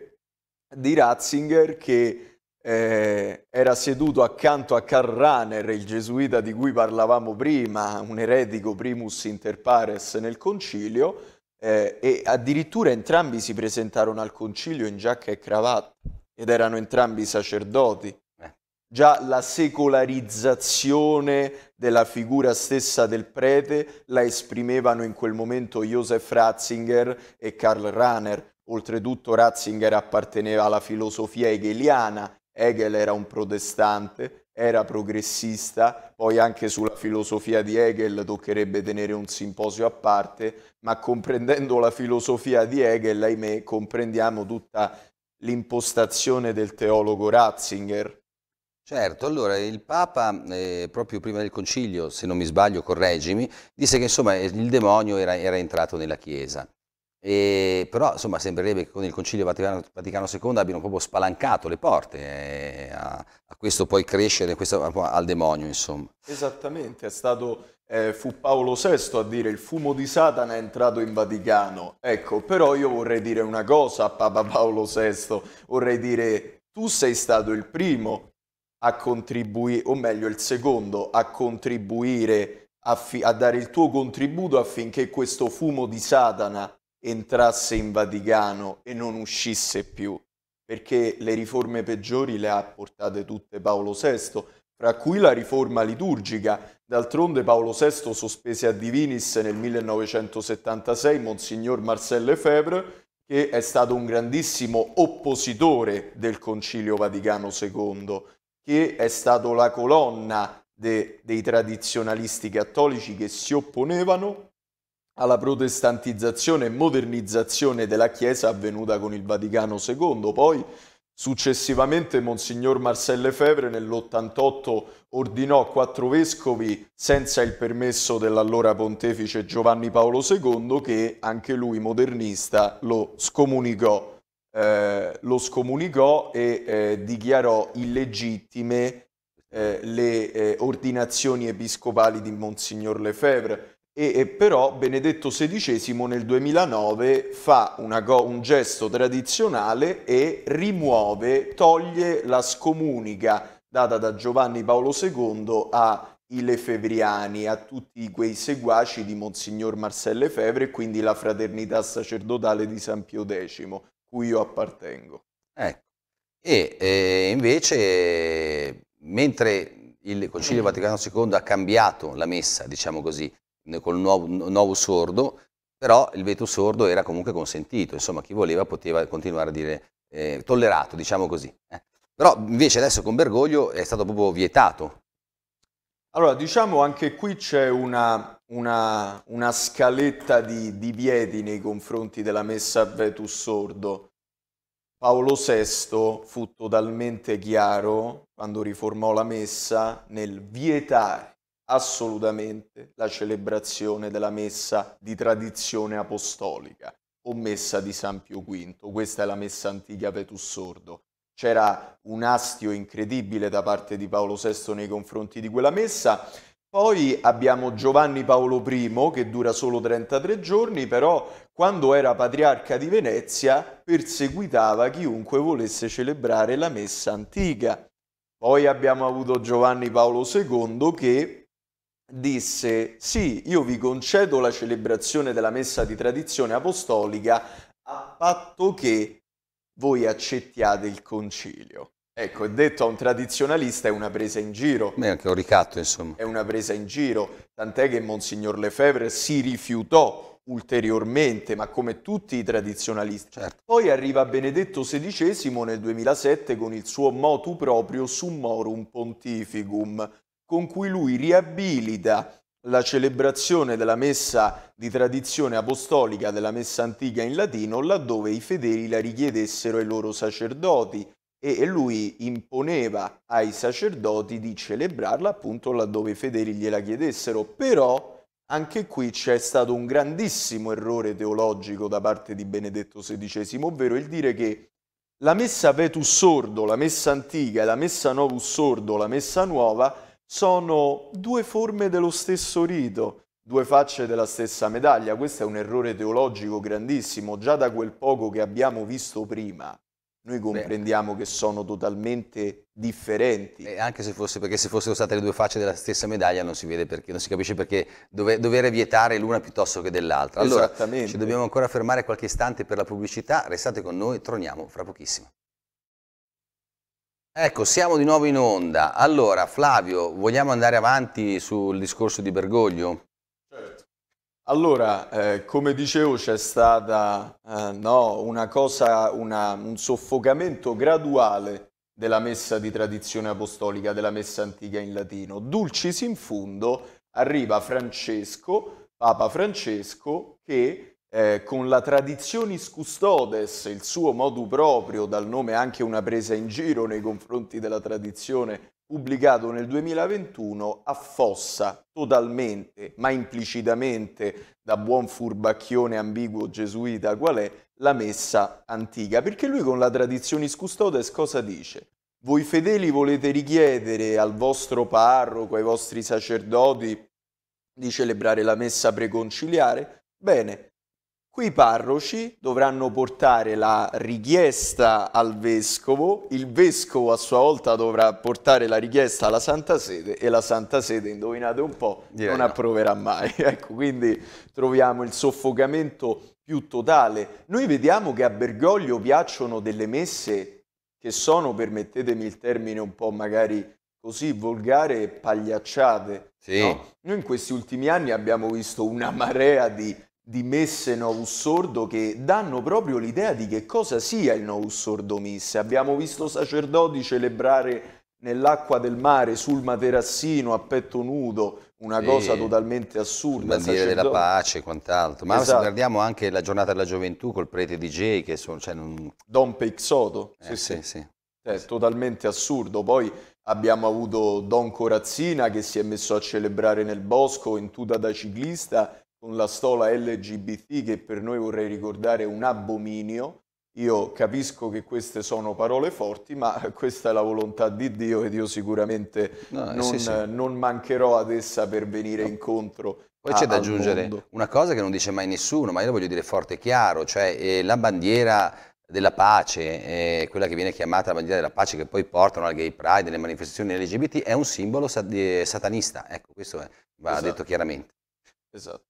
di Ratzinger che eh, era seduto accanto a Karl Rahner, il gesuita di cui parlavamo prima, un eretico primus inter pares nel concilio, eh, e addirittura entrambi si presentarono al concilio in giacca e cravatta ed erano entrambi sacerdoti. Eh. Già la secolarizzazione della figura stessa del prete la esprimevano in quel momento Josef Ratzinger e Karl Rahner Oltretutto Ratzinger apparteneva alla filosofia hegeliana, Hegel era un protestante, era progressista, poi anche sulla filosofia di Hegel toccherebbe tenere un simposio a parte, ma comprendendo la filosofia di Hegel, ahimè, comprendiamo tutta l'impostazione del teologo Ratzinger. Certo, allora il Papa, eh, proprio prima del concilio, se non mi sbaglio, correggimi, disse che insomma il demonio era, era entrato nella Chiesa. E, però insomma sembrerebbe che con il Concilio Vaticano, Vaticano II abbiano proprio spalancato le porte eh, a, a, questo poi crescere questo, al demonio insomma. Esattamente, stato, eh, fu Paolo VI a dire il fumo di Satana è entrato in Vaticano ecco però io vorrei dire una cosa a Papa Paolo VI vorrei dire tu sei stato il primo a contribuire o meglio il secondo a contribuire a, a dare il tuo contributo affinché questo fumo di Satana entrasse in Vaticano e non uscisse più, perché le riforme peggiori le ha portate tutte Paolo VI, fra cui la riforma liturgica. D'altronde Paolo VI sospese a Divinis nel 1976 Monsignor Marcel Lefebvre, che è stato un grandissimo oppositore del Concilio Vaticano II, che è stato la colonna de dei tradizionalisti cattolici che si opponevano alla protestantizzazione e modernizzazione della Chiesa avvenuta con il Vaticano II. Poi, successivamente, Monsignor Marcel Lefebvre nell'88 ordinò quattro vescovi senza il permesso dell'allora pontefice Giovanni Paolo II, che anche lui modernista lo scomunicò. Eh, lo scomunicò e eh, dichiarò illegittime eh, le eh, ordinazioni episcopali di Monsignor Lefebvre e, e però Benedetto XVI nel 2009 fa un gesto tradizionale e rimuove, toglie la scomunica data da Giovanni Paolo II a i Lefevriani, a tutti quei seguaci di Monsignor Marcello Lefebvre e quindi la fraternità sacerdotale di San Pio X, cui io appartengo. Ecco. E eh, invece, mentre il Concilio mm. Vaticano II ha cambiato la messa, diciamo così, col nuovo, nuovo sordo, però il veto sordo era comunque consentito, insomma chi voleva poteva continuare a dire eh, tollerato, diciamo così. Eh. Però invece adesso con Bergoglio è stato proprio vietato. Allora, diciamo anche qui c'è una, una, una, scaletta di, di vieti nei confronti della messa a vetus sordo. Paolo VI fu totalmente chiaro quando riformò la messa nel vietare assolutamente la celebrazione della messa di tradizione apostolica o messa di San Pio V. Questa è la messa antica Vetus Sordo. C'era un astio incredibile da parte di Paolo VI nei confronti di quella messa. Poi abbiamo Giovanni Paolo I che dura solo 33 giorni, però quando era patriarca di Venezia perseguitava chiunque volesse celebrare la messa antica. Poi abbiamo avuto Giovanni Paolo II che disse sì, io vi concedo la celebrazione della messa di tradizione apostolica a patto che voi accettiate il concilio. Ecco, è detto a un tradizionalista è una presa in giro. è anche un ricatto, insomma. È una presa in giro, tant'è che Monsignor Lefebvre si rifiutò ulteriormente, ma come tutti i tradizionalisti. Certo. Poi arriva Benedetto XVI nel 2007 con il suo motu proprio Summorum Pontificum, con cui lui riabilita la celebrazione della messa di tradizione apostolica della messa antica in latino laddove i fedeli la richiedessero ai loro sacerdoti e lui imponeva ai sacerdoti di celebrarla appunto laddove i fedeli gliela chiedessero, però anche qui c'è stato un grandissimo errore teologico da parte di Benedetto XVI, ovvero il dire che la messa vetus sordo, la messa antica e la messa novus sordo, la messa nuova, sono due forme dello stesso rito, due facce della stessa medaglia. Questo è un errore teologico grandissimo, già da quel poco che abbiamo visto prima. Noi comprendiamo Beh. che sono totalmente differenti. E eh, anche se fosse perché se fossero state le due facce della stessa medaglia non si vede perché, non si capisce perché dove, dover vietare l'una piuttosto che dell'altra. Allora ci dobbiamo ancora fermare qualche istante per la pubblicità, restate con noi, torniamo fra pochissimo. Ecco, siamo di nuovo in onda. Allora, Flavio, vogliamo andare avanti sul discorso di Bergoglio? Certo. Allora, eh, come dicevo, c'è stata eh, no, una cosa, una, un soffocamento graduale della messa di tradizione apostolica, della messa antica in latino. Dulcis in fundo arriva Francesco, Papa Francesco, che eh, con la traditionis custodes, il suo modu proprio, dal nome anche una presa in giro nei confronti della tradizione, pubblicato nel 2021, affossa totalmente, ma implicitamente, da buon furbacchione ambiguo gesuita qual è, la messa antica. Perché lui con la traditionis custodes cosa dice? Voi fedeli volete richiedere al vostro parroco, ai vostri sacerdoti, di celebrare la messa preconciliare? Bene, Qui i parroci dovranno portare la richiesta al vescovo, il vescovo a sua volta dovrà portare la richiesta alla Santa Sede e la Santa Sede, indovinate un po', Direi non no. approverà mai. Ecco, quindi troviamo il soffocamento più totale. Noi vediamo che a Bergoglio piacciono delle messe che sono, permettetemi il termine un po' magari così volgare, pagliacciate. Sì. No? Noi in questi ultimi anni abbiamo visto una marea di di messe novus sordo che danno proprio l'idea di che cosa sia il novus sordo misse. Abbiamo visto sacerdoti celebrare nell'acqua del mare, sul materassino, a petto nudo, una sì, cosa totalmente assurda. La bandiera della pace e quant'altro. Ma esatto. se guardiamo anche la giornata della gioventù col prete DJ, che sono... Cioè non... Don Peixoto. Eh, sì, sì. sì. È cioè, totalmente assurdo. Poi abbiamo avuto Don Corazzina che si è messo a celebrare nel bosco in tuta da ciclista con la stola LGBT che per noi vorrei ricordare un abominio. Io capisco che queste sono parole forti, ma questa è la volontà di Dio ed io sicuramente no, eh, non, sì, sì. non, mancherò ad essa per venire no. incontro. Poi c'è da aggiungere mondo. una cosa che non dice mai nessuno, ma io lo voglio dire forte e chiaro, cioè eh, la bandiera della pace, eh, quella che viene chiamata la bandiera della pace che poi portano al gay pride, alle manifestazioni LGBT, è un simbolo sat eh, satanista, ecco questo è, va esatto. detto chiaramente. Esatto.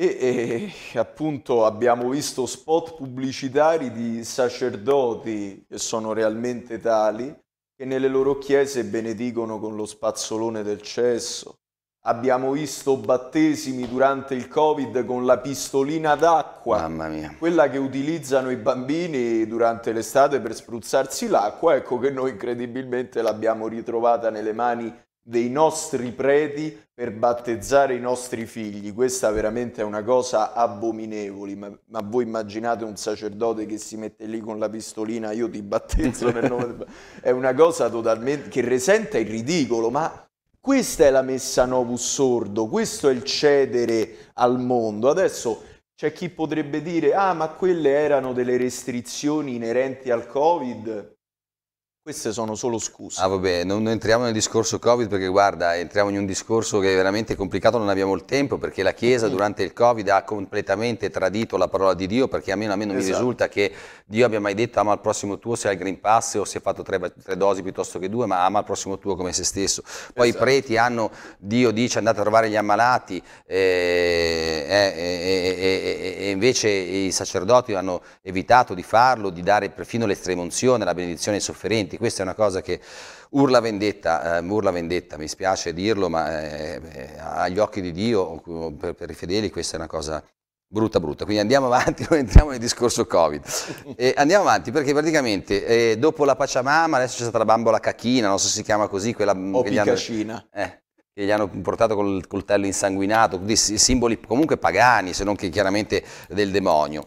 E, e, appunto abbiamo visto spot pubblicitari di sacerdoti che sono realmente tali, che nelle loro chiese benedicono con lo spazzolone del cesso. Abbiamo visto battesimi durante il Covid con la pistolina d'acqua, quella che utilizzano i bambini durante l'estate per spruzzarsi l'acqua, ecco che noi incredibilmente l'abbiamo ritrovata nelle mani dei nostri preti per battezzare i nostri figli. Questa veramente è una cosa abominevole, ma, ma, voi immaginate un sacerdote che si mette lì con la pistolina, io ti battezzo nel nome del... È una cosa totalmente che risente il ridicolo, ma questa è la messa novus sordo, questo è il cedere al mondo. Adesso c'è chi potrebbe dire, ah ma quelle erano delle restrizioni inerenti al Covid, queste sono solo scuse. Ah vabbè, non, non, entriamo nel discorso Covid perché guarda, entriamo in un discorso che è veramente complicato, non abbiamo il tempo perché la Chiesa mm. durante il Covid ha completamente tradito la parola di Dio perché almeno a me non esatto. mi risulta che Dio abbia mai detto ama il prossimo tuo se hai il Green Pass o se hai fatto tre, tre, dosi piuttosto che due, ma ama il prossimo tuo come se stesso. Poi esatto. i preti hanno, Dio dice andate a trovare gli ammalati e, e, e, e invece i sacerdoti hanno evitato di farlo, di dare perfino l'estremunzione, la benedizione ai sofferenti. Questa è una cosa che... Urla vendetta, eh, urla vendetta, mi spiace dirlo, ma eh, eh agli occhi di Dio, per, per, i fedeli, questa è una cosa brutta brutta, quindi andiamo avanti, non entriamo nel discorso Covid. E andiamo avanti perché praticamente eh, dopo la Pacciamama adesso c'è stata la bambola cacchina, non so se si chiama così, quella o che gli, hanno, eh, che gli hanno portato col coltello insanguinato, quindi simboli comunque pagani, se non che chiaramente del demonio.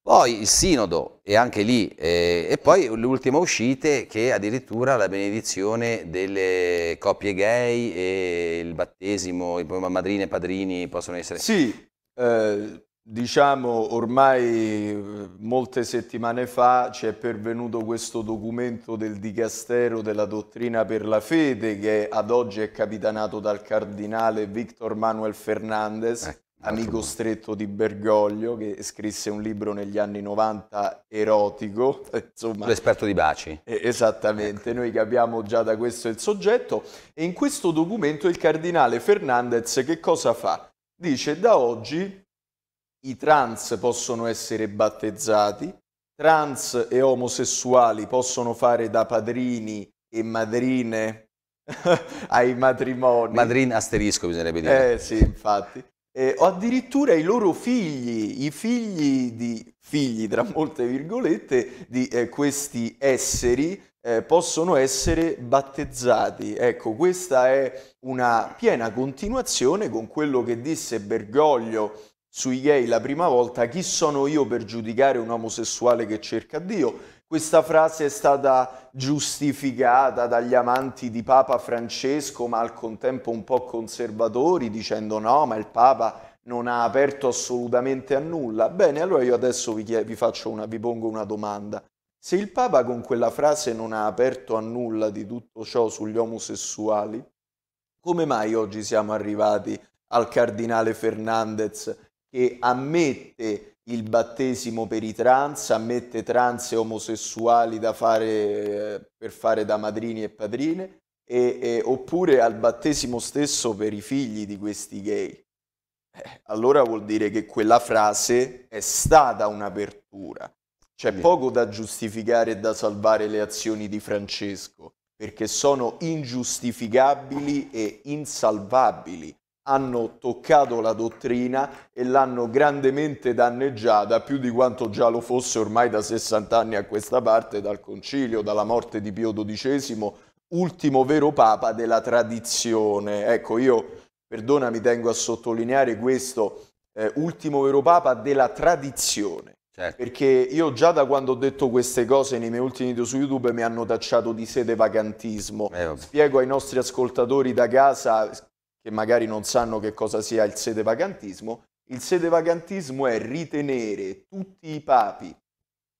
Poi il sinodo e anche lì, eh, e poi l'ultima uscita che addirittura la benedizione delle coppie gay e il battesimo, i madrine e padrini possono essere... Sì, eh, Diciamo ormai eh, molte settimane fa ci è pervenuto questo documento del Dicastero della dottrina per la fede che ad oggi è capitanato dal cardinale Victor Manuel Fernandez, eh, amico stretto di Bergoglio che scrisse un libro negli anni 90 erotico. L'esperto di baci. Eh, esattamente, ecco. noi capiamo già da questo il soggetto e in questo documento il cardinale Fernandez che cosa fa? Dice da oggi i trans possono essere battezzati, trans e omosessuali possono fare da padrini e madrine ai matrimoni. Madrine asterisco bisognerebbe dire. Eh sì, infatti. Eh, o addirittura i loro figli, i figli di figli, tra molte virgolette, di eh, questi esseri eh, possono essere battezzati. Ecco, questa è una piena continuazione con quello che disse Bergoglio sui gay la prima volta, chi sono io per giudicare un omosessuale che cerca Dio? Questa frase è stata giustificata dagli amanti di Papa Francesco, ma al contempo un po' conservatori, dicendo no, ma il Papa non ha aperto assolutamente a nulla. Bene, allora io adesso vi, vi, una, vi pongo una domanda. Se il Papa con quella frase non ha aperto a nulla di tutto ciò sugli omosessuali, come mai oggi siamo arrivati al cardinale Fernandez che ammette il battesimo per i trans, ammette trans e omosessuali da fare, eh, per fare da madrini e padrine, e, e, oppure al battesimo stesso per i figli di questi gay. Eh, allora vuol dire che quella frase è stata un'apertura. C'è poco da giustificare e da salvare le azioni di Francesco, perché sono ingiustificabili e insalvabili hanno toccato la dottrina e l'hanno grandemente danneggiata più di quanto già lo fosse ormai da 60 anni a questa parte dal concilio, dalla morte di Pio XII, ultimo vero papa della tradizione. Ecco, io, perdonami, tengo a sottolineare questo, eh, ultimo vero papa della tradizione. Certo. Perché io già da quando ho detto queste cose nei miei ultimi video su YouTube mi hanno tacciato di sede vagantismo. Eh, Spiego ai nostri ascoltatori da casa che magari non sanno che cosa sia il sede vagantismo, il sede vagantismo è ritenere tutti i papi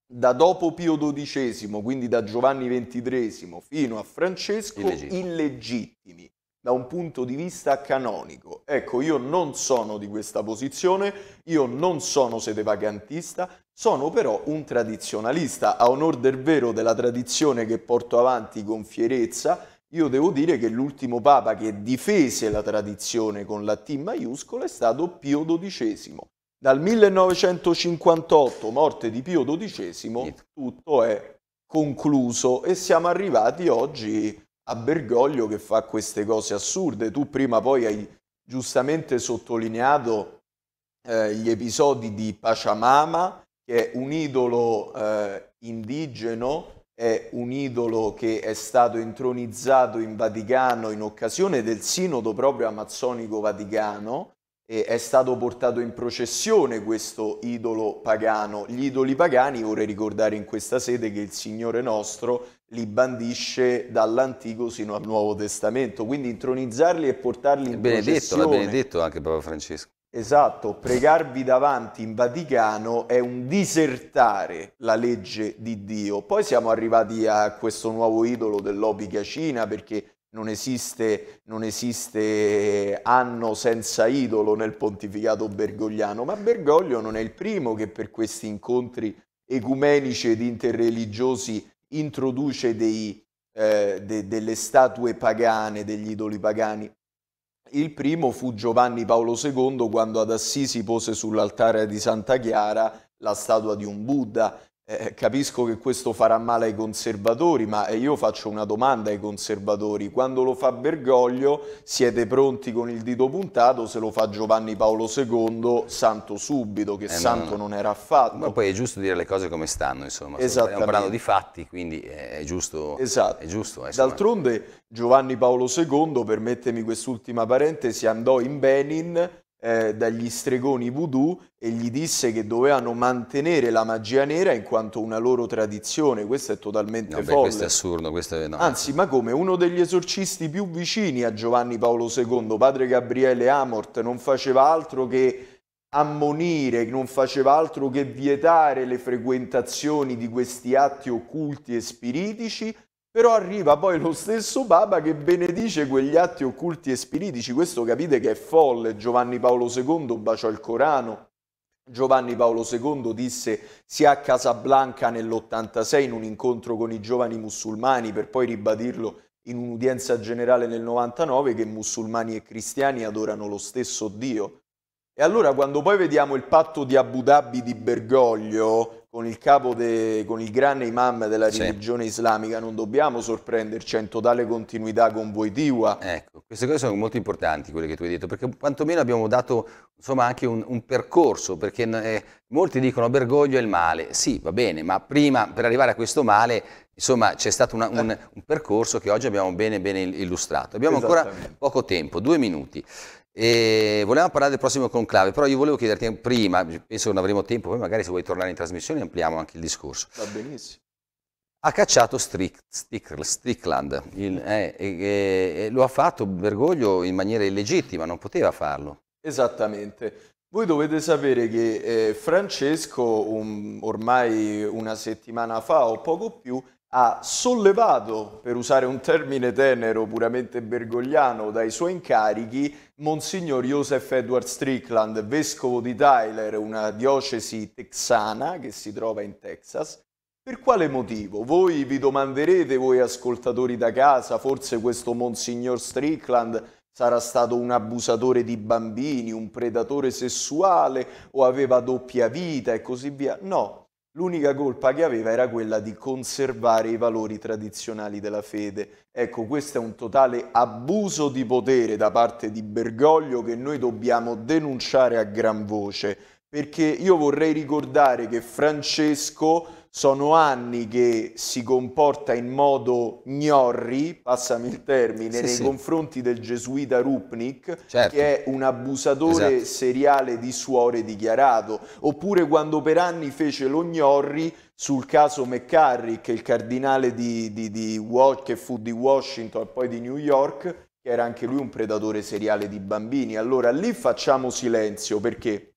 da dopo Pio XII, quindi da Giovanni XXIII fino a Francesco, illegittimi. illegittimi da un punto di vista canonico. Ecco, io non sono di questa posizione, io non sono sede vagantista, sono però un tradizionalista, a onor del vero della tradizione che porto avanti con fierezza, io devo dire che l'ultimo papa che difese la tradizione con la T maiuscola è stato Pio XII. Dal 1958, morte di Pio XII, tutto è concluso e siamo arrivati oggi a Bergoglio che fa queste cose assurde. Tu prima poi hai giustamente sottolineato eh, gli episodi di Pachamama, che è un idolo eh, indigeno è un idolo che è stato intronizzato in Vaticano in occasione del sinodo proprio amazzonico vaticano e è stato portato in processione questo idolo pagano. Gli idoli pagani, vorrei ricordare in questa sede che il Signore nostro li bandisce dall'Antico sino al Nuovo Testamento, quindi intronizzarli e portarli in benedetto, processione. L'ha benedetto anche Papa Francesco. Esatto, pregarvi davanti in Vaticano è un disertare la legge di Dio. Poi siamo arrivati a questo nuovo idolo dell'opica Cina perché non esiste, non esiste anno senza idolo nel pontificato bergogliano, ma Bergoglio non è il primo che per questi incontri ecumenici ed interreligiosi introduce dei, eh, de, delle statue pagane, degli idoli pagani. Il primo fu Giovanni Paolo II quando ad Assisi pose sull'altare di Santa Chiara la statua di un Buddha eh, eh, capisco che questo farà male ai conservatori, ma eh, io faccio una domanda ai conservatori. Quando lo fa Bergoglio siete pronti con il dito puntato, se lo fa Giovanni Paolo II, santo subito, che eh, santo no, non era affatto. Ma poi è giusto dire le cose come stanno, insomma. Stiamo parlando di fatti, quindi è giusto. Esatto. È giusto eh, D'altronde Giovanni Paolo II, permettetemi quest'ultima parentesi, andò in Benin eh, dagli stregoni voodoo e gli disse che dovevano mantenere la magia nera in quanto una loro tradizione. Questo è totalmente no, folle. Beh, questo è assurdo. Questo è, no. Anzi, ma come uno degli esorcisti più vicini a Giovanni Paolo II, padre Gabriele Amort, non faceva altro che ammonire, non faceva altro che vietare le frequentazioni di questi atti occulti e spiritici però arriva poi lo stesso Papa che benedice quegli atti occulti e spiritici. Questo capite che è folle. Giovanni Paolo II baciò il Corano. Giovanni Paolo II disse sia a Casablanca nell'86 in un incontro con i giovani musulmani per poi ribadirlo in un'udienza generale nel 99 che musulmani e cristiani adorano lo stesso Dio. E allora quando poi vediamo il patto di Abu Dhabi di Bergoglio, con il capo, de, con il grande imam della religione sì. islamica, non dobbiamo sorprenderci, è in totale continuità con voi, Voitiva. Ecco, queste cose sono molto importanti, quelle che tu hai detto, perché quantomeno abbiamo dato insomma, anche un, un percorso, perché eh, molti dicono Bergoglio è il male, sì, va bene, ma prima, per arrivare a questo male, insomma, c'è stato una, un, eh. un, percorso che oggi abbiamo bene, bene illustrato. Abbiamo ancora poco tempo, due minuti. E volevamo parlare del prossimo conclave, però io volevo chiederti prima, penso che non avremo tempo, poi magari se vuoi tornare in trasmissione ampliamo anche il discorso. Va benissimo. Ha cacciato Strickland, il, eh, eh, eh, lo ha fatto Bergoglio in maniera illegittima, non poteva farlo. Esattamente. Voi dovete sapere che eh, Francesco, un, ormai una settimana fa o poco più, ha sollevato, per usare un termine tenero puramente bergogliano, dai suoi incarichi Monsignor Joseph Edward Strickland, vescovo di Tyler, una diocesi texana che si trova in Texas. Per quale motivo? Voi vi domanderete, voi ascoltatori da casa, forse questo Monsignor Strickland sarà stato un abusatore di bambini, un predatore sessuale o aveva doppia vita e così via? No, L'unica colpa che aveva era quella di conservare i valori tradizionali della fede. Ecco, questo è un totale abuso di potere da parte di Bergoglio che noi dobbiamo denunciare a gran voce, perché io vorrei ricordare che Francesco sono anni che si comporta in modo gnorri, passami il termine, sì, nei sì. confronti del gesuita Rupnik, certo. che è un abusatore esatto. seriale di suore dichiarato, oppure quando per anni fece lo gnorri sul caso McCarrick, il cardinale di, di, di, che fu di Washington e poi di New York, che era anche lui un predatore seriale di bambini. Allora lì facciamo silenzio perché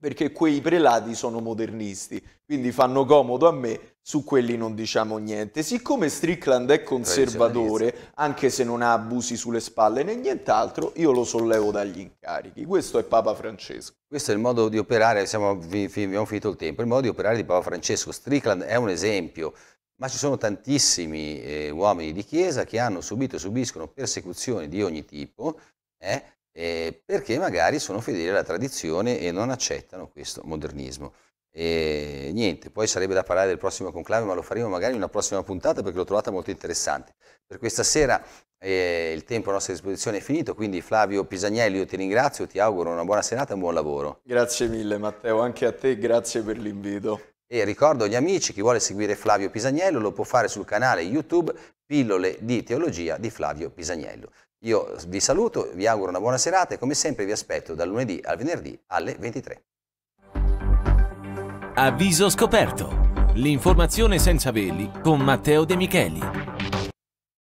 perché quei prelati sono modernisti, quindi fanno comodo a me, su quelli non diciamo niente. Siccome Strickland è conservatore, anche se non ha abusi sulle spalle né nient'altro, io lo sollevo dagli incarichi. Questo è Papa Francesco. Questo è il modo di operare, siamo, abbiamo finito il tempo, il modo di operare di Papa Francesco. Strickland è un esempio, ma ci sono tantissimi eh, uomini di chiesa che hanno subito e subiscono persecuzioni di ogni tipo, eh, eh, perché magari sono fedeli alla tradizione e non accettano questo modernismo. E niente, poi sarebbe da parlare del prossimo conclave, ma lo faremo magari in una prossima puntata perché l'ho trovata molto interessante. Per questa sera eh, il tempo a nostra disposizione è finito, quindi Flavio Pisagnelli io ti ringrazio, ti auguro una buona serata e un buon lavoro. Grazie mille Matteo, anche a te grazie per l'invito. E ricordo agli amici, chi vuole seguire Flavio Pisagnello lo può fare sul canale YouTube Pillole di Teologia di Flavio Pisagnello. Io vi saluto, vi auguro una buona serata e come sempre vi aspetto dal lunedì al venerdì alle 23. Avviso scoperto. L'informazione senza veli con Matteo De Micheli.